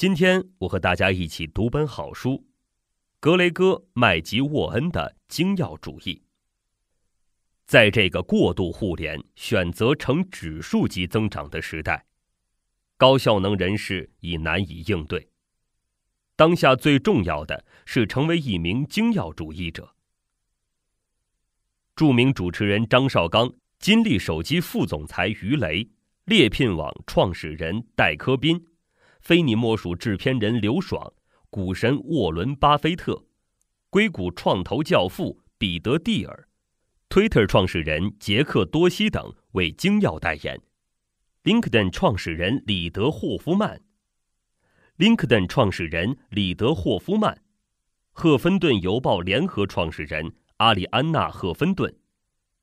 今天我和大家一起读本好书，《格雷戈麦吉沃恩的精要主义》。在这个过度互联、选择呈指数级增长的时代，高效能人士已难以应对。当下最重要的是成为一名精要主义者。著名主持人张绍刚、金立手机副总裁于雷、猎聘网创始人戴科斌非你莫属制片人刘爽，股神沃伦·巴菲特，硅谷创投教父彼得·蒂尔，Twitter 创始人杰克·多西等为精要代言；LinkedIn 创始人里德·霍夫曼，LinkedIn 创始人里德·霍夫曼，赫芬顿邮报联合创始人阿里安娜·赫芬顿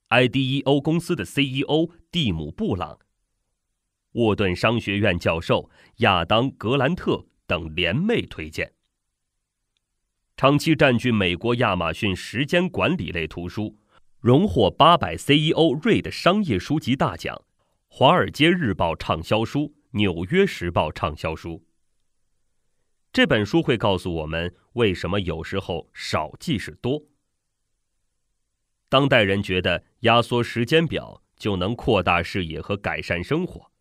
，IDEO 公司的 CEO 蒂姆·布朗。沃顿商学院教授亚当·格兰特等联袂推荐。长期占据美国亚马逊时间管理类图书，荣获800 CEO 瑞的商业书籍大奖，《华尔街日报》畅销书，《纽约时报》畅销书。这本书会告诉我们，为什么有时候少即是多。当代人觉得压缩时间表就能扩大视野和改善生活。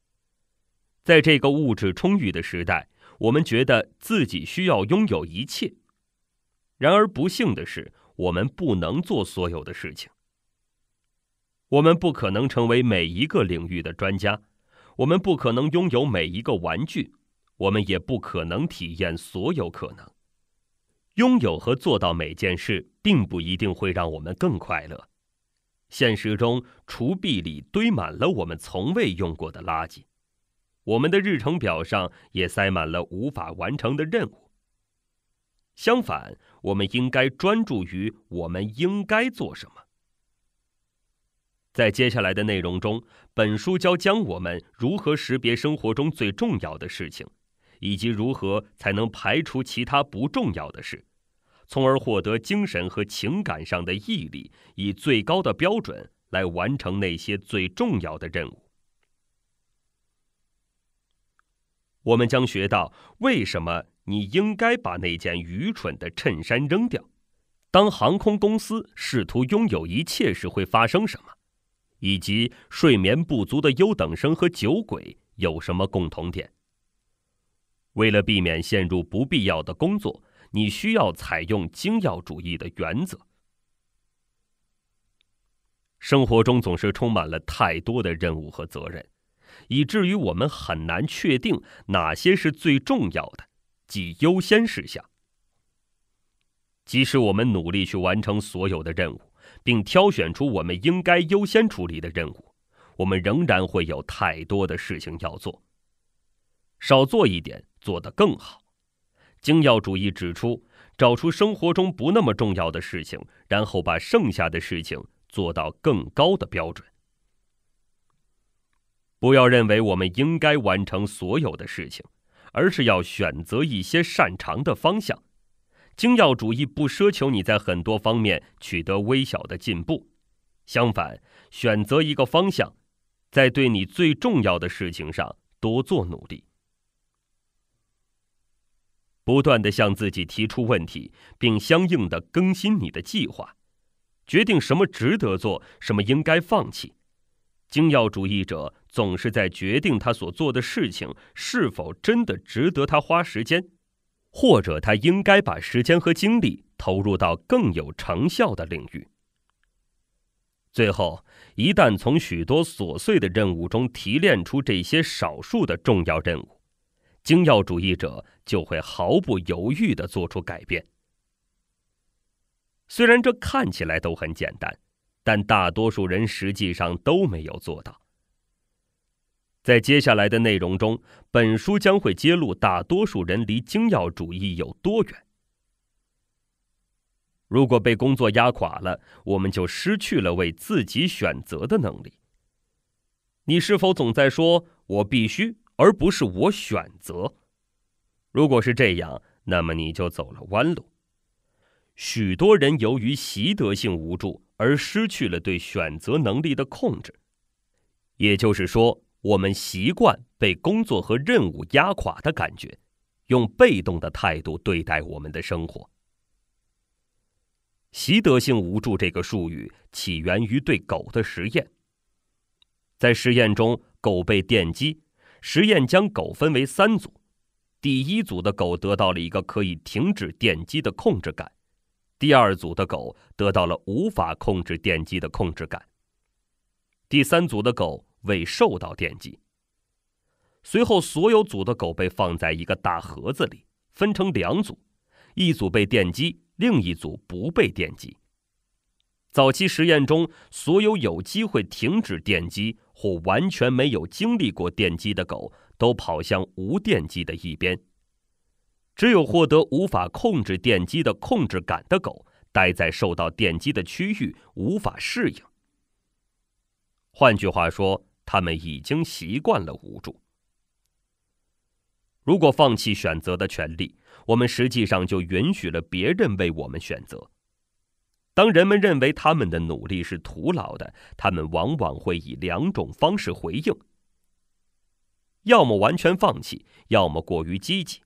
在这个物质充裕的时代，我们觉得自己需要拥有一切。然而，不幸的是，我们不能做所有的事情。我们不可能成为每一个领域的专家，我们不可能拥有每一个玩具，我们也不可能体验所有可能。拥有和做到每件事，并不一定会让我们更快乐。现实中，橱壁里堆满了我们从未用过的垃圾。我们的日程表上也塞满了无法完成的任务。相反，我们应该专注于我们应该做什么。在接下来的内容中，本书教将我们如何识别生活中最重要的事情，以及如何才能排除其他不重要的事，从而获得精神和情感上的毅力，以最高的标准来完成那些最重要的任务。我们将学到为什么你应该把那件愚蠢的衬衫扔掉，当航空公司试图拥有一切时会发生什么，以及睡眠不足的优等生和酒鬼有什么共同点。为了避免陷入不必要的工作，你需要采用精要主义的原则。生活中总是充满了太多的任务和责任。以至于我们很难确定哪些是最重要的，即优先事项。即使我们努力去完成所有的任务，并挑选出我们应该优先处理的任务，我们仍然会有太多的事情要做。少做一点，做得更好。精要主义指出：找出生活中不那么重要的事情，然后把剩下的事情做到更高的标准。不要认为我们应该完成所有的事情，而是要选择一些擅长的方向。精要主义不奢求你在很多方面取得微小的进步，相反，选择一个方向，在对你最重要的事情上多做努力。不断的向自己提出问题，并相应的更新你的计划，决定什么值得做，什么应该放弃。精要主义者。总是在决定他所做的事情是否真的值得他花时间，或者他应该把时间和精力投入到更有成效的领域。最后，一旦从许多琐碎的任务中提炼出这些少数的重要任务，精要主义者就会毫不犹豫的做出改变。虽然这看起来都很简单，但大多数人实际上都没有做到。在接下来的内容中，本书将会揭露大多数人离精要主义有多远。如果被工作压垮了，我们就失去了为自己选择的能力。你是否总在说“我必须”，而不是“我选择”？如果是这样，那么你就走了弯路。许多人由于习得性无助而失去了对选择能力的控制，也就是说。我们习惯被工作和任务压垮的感觉，用被动的态度对待我们的生活。习得性无助这个术语起源于对狗的实验。在实验中，狗被电击。实验将狗分为三组：第一组的狗得到了一个可以停止电击的控制感；第二组的狗得到了无法控制电击的控制感；第三组的狗。未受到电击。随后，所有组的狗被放在一个大盒子里，分成两组，一组被电击，另一组不被电击。早期实验中，所有有机会停止电击或完全没有经历过电击的狗都跑向无电击的一边。只有获得无法控制电击的控制感的狗，待在受到电击的区域，无法适应。换句话说，他们已经习惯了无助。如果放弃选择的权利，我们实际上就允许了别人为我们选择。当人们认为他们的努力是徒劳的，他们往往会以两种方式回应：要么完全放弃，要么过于积极，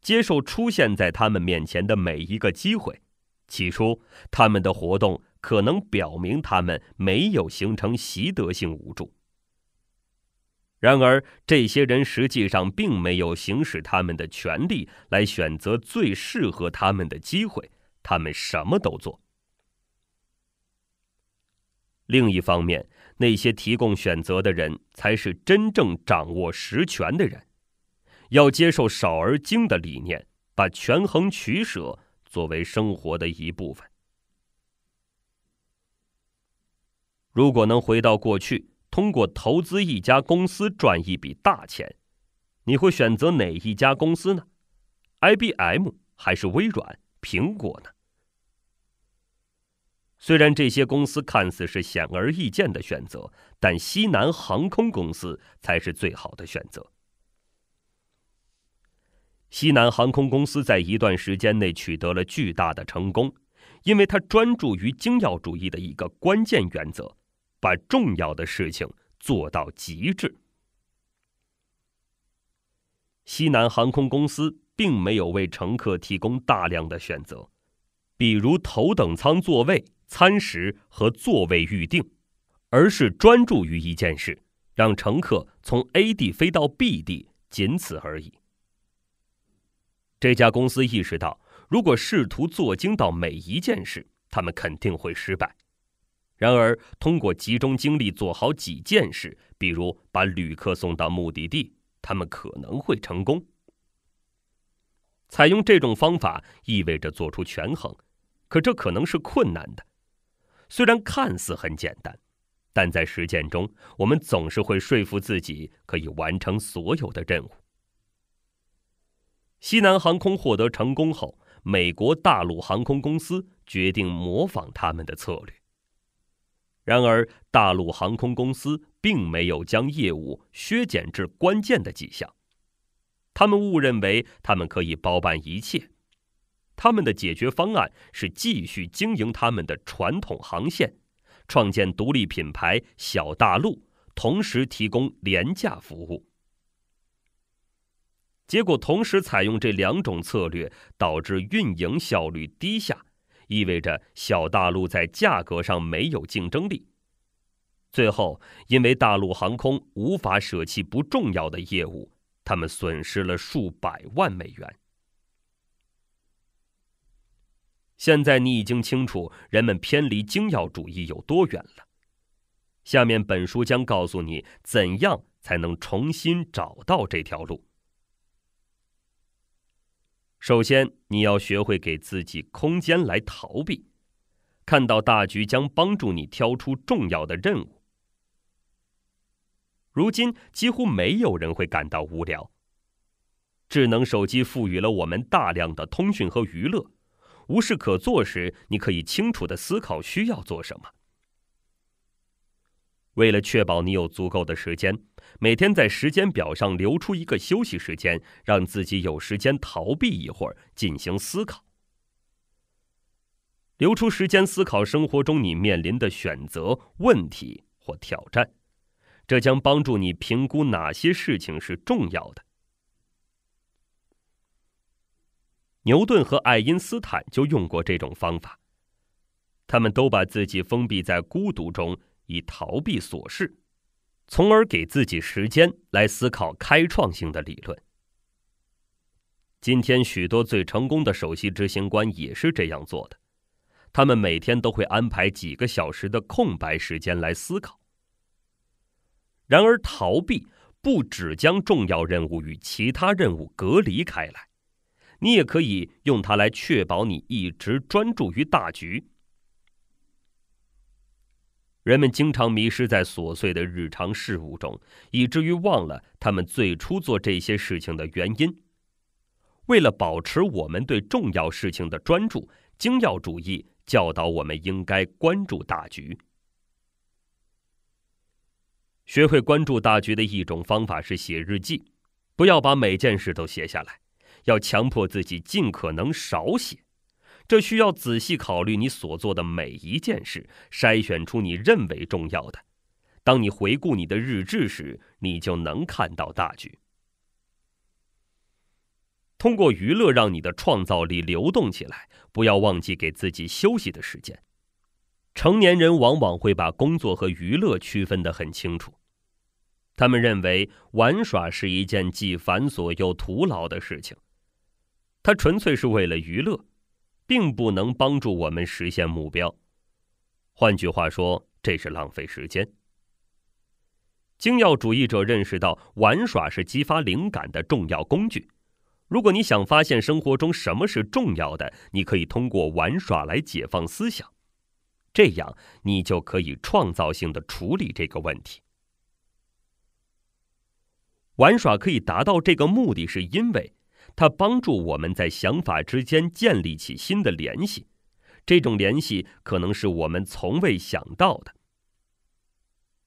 接受出现在他们面前的每一个机会。起初，他们的活动。可能表明他们没有形成习得性无助。然而，这些人实际上并没有行使他们的权利来选择最适合他们的机会，他们什么都做。另一方面，那些提供选择的人才是真正掌握实权的人，要接受少而精的理念，把权衡取舍作为生活的一部分。如果能回到过去，通过投资一家公司赚一笔大钱，你会选择哪一家公司呢？IBM 还是微软、苹果呢？虽然这些公司看似是显而易见的选择，但西南航空公司才是最好的选择。西南航空公司在一段时间内取得了巨大的成功，因为它专注于精要主义的一个关键原则。把重要的事情做到极致。西南航空公司并没有为乘客提供大量的选择，比如头等舱座位、餐食和座位预定，而是专注于一件事：让乘客从 A 地飞到 B 地，仅此而已。这家公司意识到，如果试图做精到每一件事，他们肯定会失败。然而，通过集中精力做好几件事，比如把旅客送到目的地，他们可能会成功。采用这种方法意味着做出权衡，可这可能是困难的。虽然看似很简单，但在实践中，我们总是会说服自己可以完成所有的任务。西南航空获得成功后，美国大陆航空公司决定模仿他们的策略。然而，大陆航空公司并没有将业务削减至关键的几项。他们误认为他们可以包办一切。他们的解决方案是继续经营他们的传统航线，创建独立品牌“小大陆”，同时提供廉价服务。结果，同时采用这两种策略，导致运营效率低下。意味着小大陆在价格上没有竞争力。最后，因为大陆航空无法舍弃不重要的业务，他们损失了数百万美元。现在你已经清楚人们偏离精要主义有多远了。下面本书将告诉你怎样才能重新找到这条路。首先，你要学会给自己空间来逃避。看到大局将帮助你挑出重要的任务。如今，几乎没有人会感到无聊。智能手机赋予了我们大量的通讯和娱乐。无事可做时，你可以清楚地思考需要做什么。为了确保你有足够的时间。每天在时间表上留出一个休息时间，让自己有时间逃避一会儿，进行思考。留出时间思考生活中你面临的选择、问题或挑战，这将帮助你评估哪些事情是重要的。牛顿和爱因斯坦就用过这种方法，他们都把自己封闭在孤独中，以逃避琐事。从而给自己时间来思考开创性的理论。今天，许多最成功的首席执行官也是这样做的，他们每天都会安排几个小时的空白时间来思考。然而，逃避不只将重要任务与其他任务隔离开来，你也可以用它来确保你一直专注于大局。人们经常迷失在琐碎的日常事务中，以至于忘了他们最初做这些事情的原因。为了保持我们对重要事情的专注，精要主义教导我们应该关注大局。学会关注大局的一种方法是写日记，不要把每件事都写下来，要强迫自己尽可能少写。这需要仔细考虑你所做的每一件事，筛选出你认为重要的。当你回顾你的日志时，你就能看到大局。通过娱乐让你的创造力流动起来，不要忘记给自己休息的时间。成年人往往会把工作和娱乐区分得很清楚，他们认为玩耍是一件既繁琐又徒劳的事情，它纯粹是为了娱乐。并不能帮助我们实现目标，换句话说，这是浪费时间。精要主义者认识到，玩耍是激发灵感的重要工具。如果你想发现生活中什么是重要的，你可以通过玩耍来解放思想，这样你就可以创造性的处理这个问题。玩耍可以达到这个目的，是因为。它帮助我们在想法之间建立起新的联系，这种联系可能是我们从未想到的。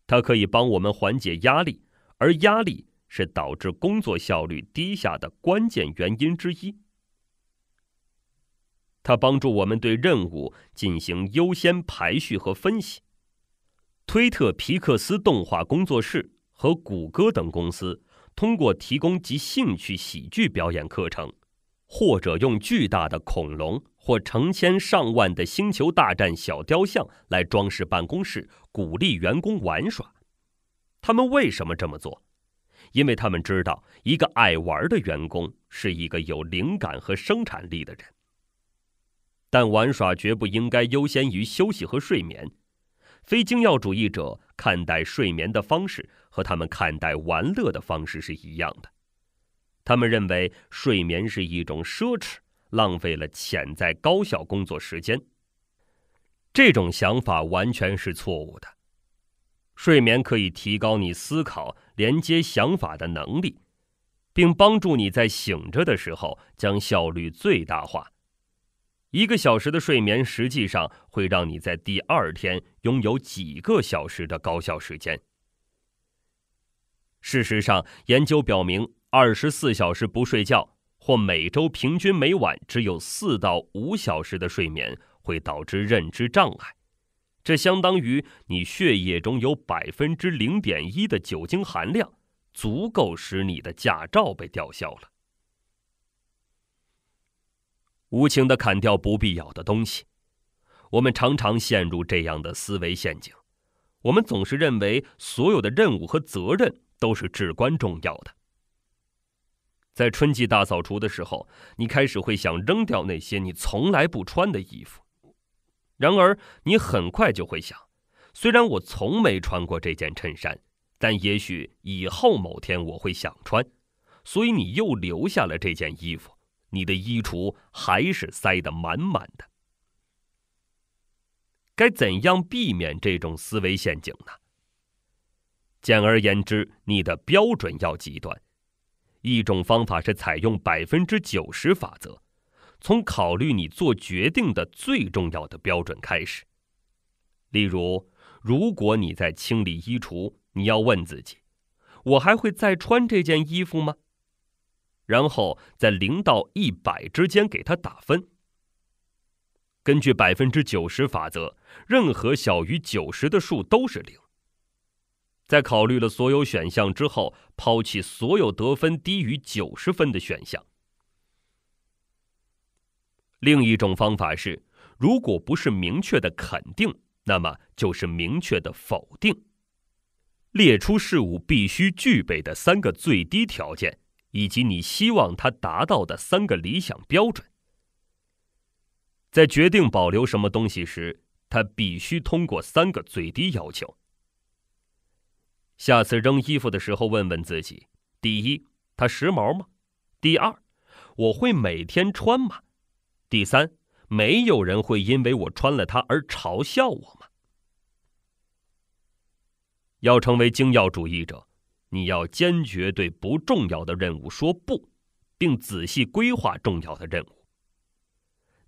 它可以帮我们缓解压力，而压力是导致工作效率低下的关键原因之一。它帮助我们对任务进行优先排序和分析。推特、皮克斯动画工作室和谷歌等公司。通过提供及兴趣喜剧表演课程，或者用巨大的恐龙或成千上万的星球大战小雕像来装饰办公室，鼓励员工玩耍。他们为什么这么做？因为他们知道，一个爱玩的员工是一个有灵感和生产力的人。但玩耍绝不应该优先于休息和睡眠。非精要主义者看待睡眠的方式和他们看待玩乐的方式是一样的。他们认为睡眠是一种奢侈，浪费了潜在高效工作时间。这种想法完全是错误的。睡眠可以提高你思考、连接想法的能力，并帮助你在醒着的时候将效率最大化。一个小时的睡眠实际上会让你在第二天拥有几个小时的高效时间。事实上，研究表明，二十四小时不睡觉或每周平均每晚只有四到五小时的睡眠，会导致认知障碍。这相当于你血液中有百分之零点一的酒精含量，足够使你的驾照被吊销了。无情的砍掉不必要的东西。我们常常陷入这样的思维陷阱：我们总是认为所有的任务和责任都是至关重要的。在春季大扫除的时候，你开始会想扔掉那些你从来不穿的衣服，然而你很快就会想：虽然我从没穿过这件衬衫，但也许以后某天我会想穿，所以你又留下了这件衣服。你的衣橱还是塞得满满的。该怎样避免这种思维陷阱呢？简而言之，你的标准要极端。一种方法是采用百分之九十法则，从考虑你做决定的最重要的标准开始。例如，如果你在清理衣橱，你要问自己：“我还会再穿这件衣服吗？”然后在零到一百之间给它打分。根据百分之九十法则，任何小于九十的数都是零。在考虑了所有选项之后，抛弃所有得分低于九十分的选项。另一种方法是，如果不是明确的肯定，那么就是明确的否定。列出事物必须具备的三个最低条件。以及你希望他达到的三个理想标准。在决定保留什么东西时，他必须通过三个最低要求。下次扔衣服的时候，问问自己：第一，它时髦吗？第二，我会每天穿吗？第三，没有人会因为我穿了它而嘲笑我吗？要成为精要主义者。你要坚决对不重要的任务说不，并仔细规划重要的任务。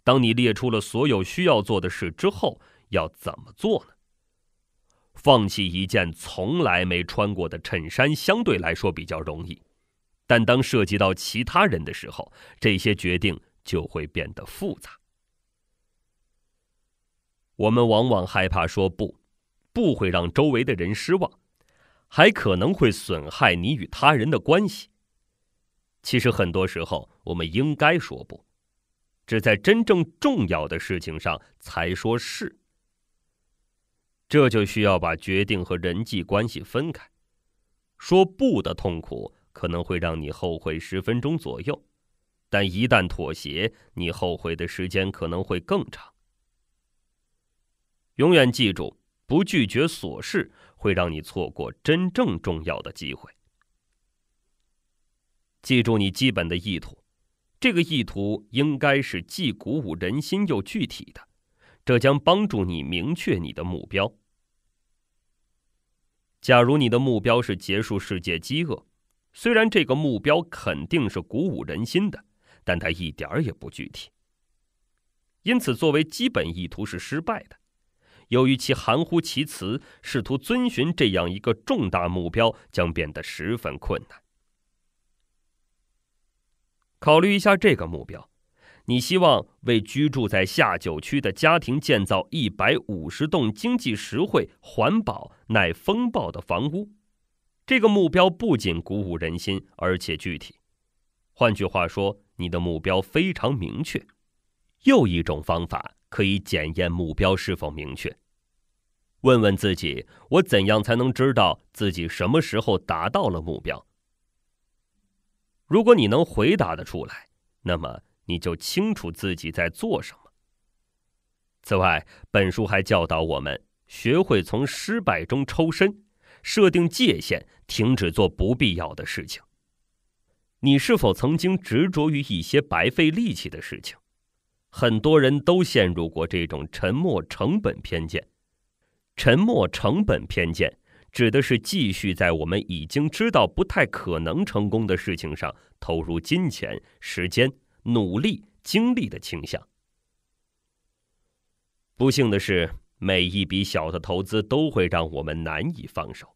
当你列出了所有需要做的事之后，要怎么做呢？放弃一件从来没穿过的衬衫相对来说比较容易，但当涉及到其他人的时候，这些决定就会变得复杂。我们往往害怕说不，不会让周围的人失望。还可能会损害你与他人的关系。其实很多时候，我们应该说不，只在真正重要的事情上才说是。这就需要把决定和人际关系分开。说不的痛苦可能会让你后悔十分钟左右，但一旦妥协，你后悔的时间可能会更长。永远记住，不拒绝琐事。会让你错过真正重要的机会。记住你基本的意图，这个意图应该是既鼓舞人心又具体的，这将帮助你明确你的目标。假如你的目标是结束世界饥饿，虽然这个目标肯定是鼓舞人心的，但它一点也不具体，因此作为基本意图是失败的。由于其含糊其辞，试图遵循这样一个重大目标将变得十分困难。考虑一下这个目标：你希望为居住在下九区的家庭建造一百五十栋经济实惠、环保、耐风暴的房屋。这个目标不仅鼓舞人心，而且具体。换句话说，你的目标非常明确。又一种方法。可以检验目标是否明确，问问自己：我怎样才能知道自己什么时候达到了目标？如果你能回答的出来，那么你就清楚自己在做什么。此外，本书还教导我们学会从失败中抽身，设定界限，停止做不必要的事情。你是否曾经执着于一些白费力气的事情？很多人都陷入过这种沉没成本偏见。沉没成本偏见指的是继续在我们已经知道不太可能成功的事情上投入金钱、时间、努力、精力的倾向。不幸的是，每一笔小的投资都会让我们难以放手，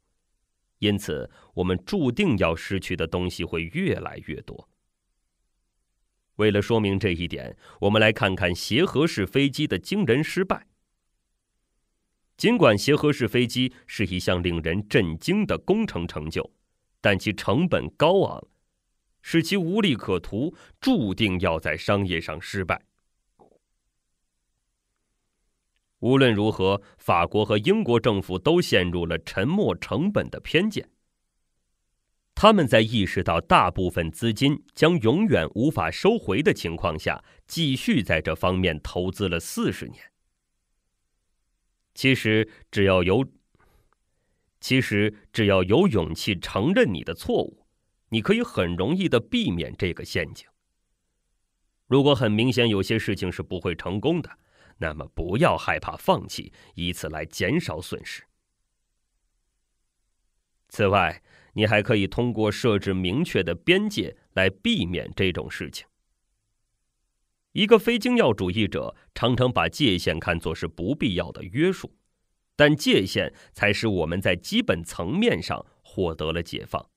因此我们注定要失去的东西会越来越多。为了说明这一点，我们来看看协和式飞机的惊人失败。尽管协和式飞机是一项令人震惊的工程成就，但其成本高昂，使其无利可图，注定要在商业上失败。无论如何，法国和英国政府都陷入了沉没成本的偏见。他们在意识到大部分资金将永远无法收回的情况下，继续在这方面投资了四十年。其实只要有，其实只要有勇气承认你的错误，你可以很容易的避免这个陷阱。如果很明显有些事情是不会成功的，那么不要害怕放弃，以此来减少损失。此外。你还可以通过设置明确的边界来避免这种事情。一个非精要主义者常常把界限看作是不必要的约束，但界限才使我们在基本层面上获得了解放。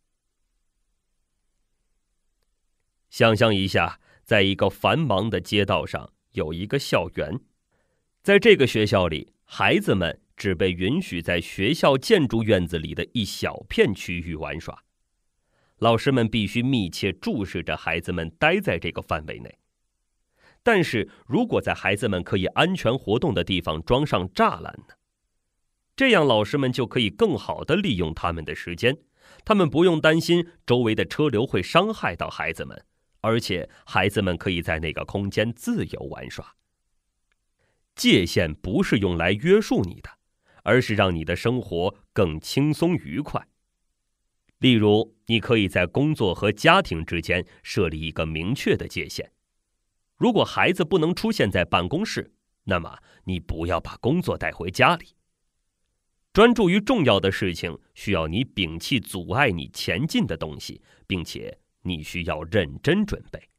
想象一下，在一个繁忙的街道上有一个校园，在这个学校里，孩子们。只被允许在学校建筑院子里的一小片区域玩耍，老师们必须密切注视着孩子们待在这个范围内。但是如果在孩子们可以安全活动的地方装上栅栏呢？这样老师们就可以更好地利用他们的时间，他们不用担心周围的车流会伤害到孩子们，而且孩子们可以在那个空间自由玩耍。界限不是用来约束你的。而是让你的生活更轻松愉快。例如，你可以在工作和家庭之间设立一个明确的界限。如果孩子不能出现在办公室，那么你不要把工作带回家里。专注于重要的事情，需要你摒弃阻碍你前进的东西，并且你需要认真准备。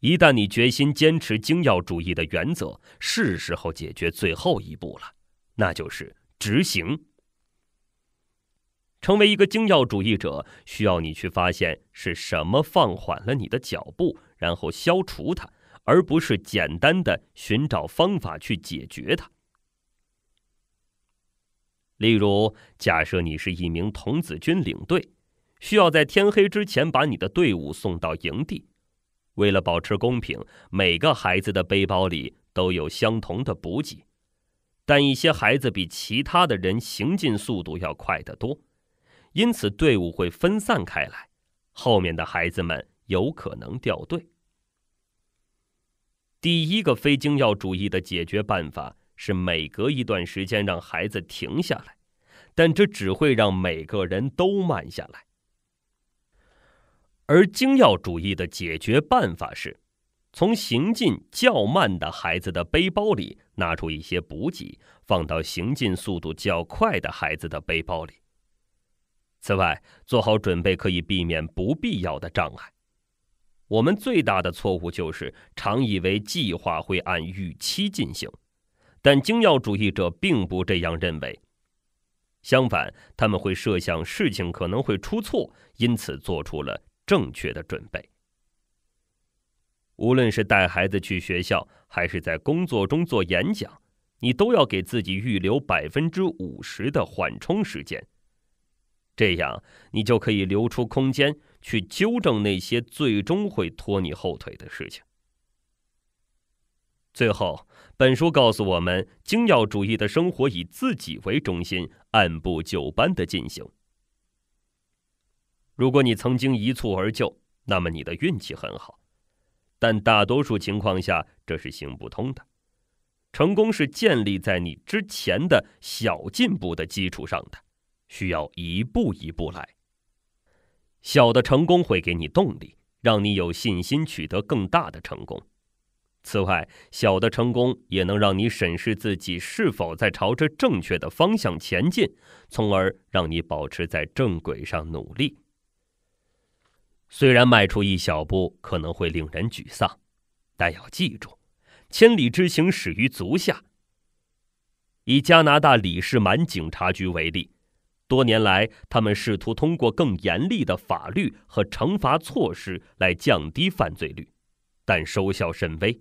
一旦你决心坚持精要主义的原则，是时候解决最后一步了，那就是执行。成为一个精要主义者，需要你去发现是什么放缓了你的脚步，然后消除它，而不是简单的寻找方法去解决它。例如，假设你是一名童子军领队，需要在天黑之前把你的队伍送到营地。为了保持公平，每个孩子的背包里都有相同的补给，但一些孩子比其他的人行进速度要快得多，因此队伍会分散开来，后面的孩子们有可能掉队。第一个非精要主义的解决办法是每隔一段时间让孩子停下来，但这只会让每个人都慢下来。而精要主义的解决办法是，从行进较慢的孩子的背包里拿出一些补给，放到行进速度较快的孩子的背包里。此外，做好准备可以避免不必要的障碍。我们最大的错误就是常以为计划会按预期进行，但精要主义者并不这样认为。相反，他们会设想事情可能会出错，因此做出了。正确的准备。无论是带孩子去学校，还是在工作中做演讲，你都要给自己预留百分之五十的缓冲时间，这样你就可以留出空间去纠正那些最终会拖你后腿的事情。最后，本书告诉我们，精要主义的生活以自己为中心，按部就班的进行。如果你曾经一蹴而就，那么你的运气很好。但大多数情况下，这是行不通的。成功是建立在你之前的小进步的基础上的，需要一步一步来。小的成功会给你动力，让你有信心取得更大的成功。此外，小的成功也能让你审视自己是否在朝着正确的方向前进，从而让你保持在正轨上努力。虽然迈出一小步可能会令人沮丧，但要记住，千里之行始于足下。以加拿大里士满警察局为例，多年来他们试图通过更严厉的法律和惩罚措施来降低犯罪率，但收效甚微。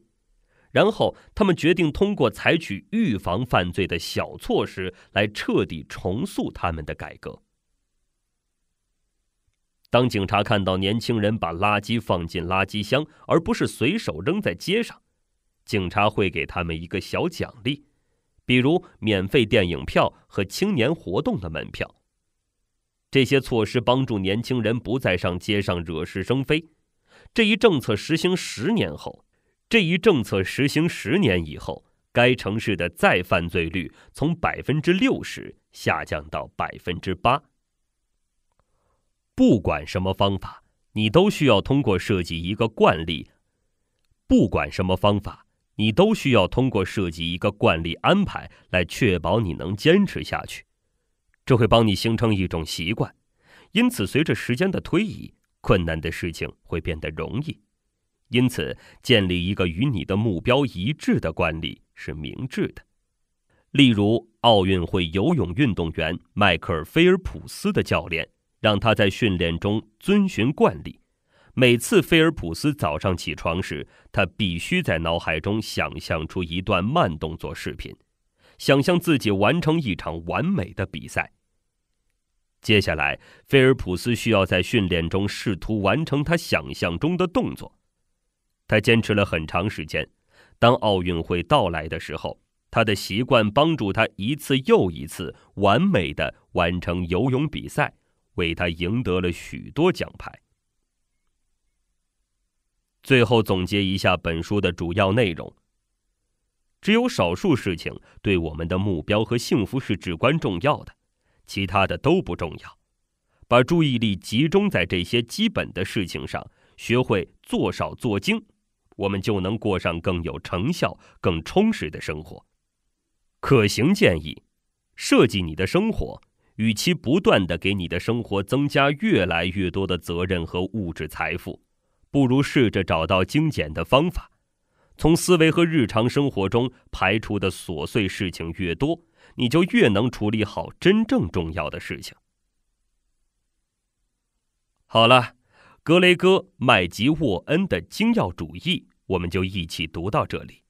然后他们决定通过采取预防犯罪的小措施来彻底重塑他们的改革。当警察看到年轻人把垃圾放进垃圾箱，而不是随手扔在街上，警察会给他们一个小奖励，比如免费电影票和青年活动的门票。这些措施帮助年轻人不再上街上惹是生非。这一政策实行十年后，这一政策实行十年以后，该城市的再犯罪率从百分之六十下降到百分之八。不管什么方法，你都需要通过设计一个惯例。不管什么方法，你都需要通过设计一个惯例安排，来确保你能坚持下去。这会帮你形成一种习惯，因此，随着时间的推移，困难的事情会变得容易。因此，建立一个与你的目标一致的惯例是明智的。例如，奥运会游泳运动员迈克尔菲尔普斯的教练。让他在训练中遵循惯例。每次菲尔普斯早上起床时，他必须在脑海中想象出一段慢动作视频，想象自己完成一场完美的比赛。接下来，菲尔普斯需要在训练中试图完成他想象中的动作。他坚持了很长时间。当奥运会到来的时候，他的习惯帮助他一次又一次完美的完成游泳比赛。为他赢得了许多奖牌。最后总结一下本书的主要内容：只有少数事情对我们的目标和幸福是至关重要的，其他的都不重要。把注意力集中在这些基本的事情上，学会做少做精，我们就能过上更有成效、更充实的生活。可行建议：设计你的生活。与其不断的给你的生活增加越来越多的责任和物质财富，不如试着找到精简的方法。从思维和日常生活中排除的琐碎事情越多，你就越能处理好真正重要的事情。好了，格雷戈麦吉沃恩的精要主义，我们就一起读到这里。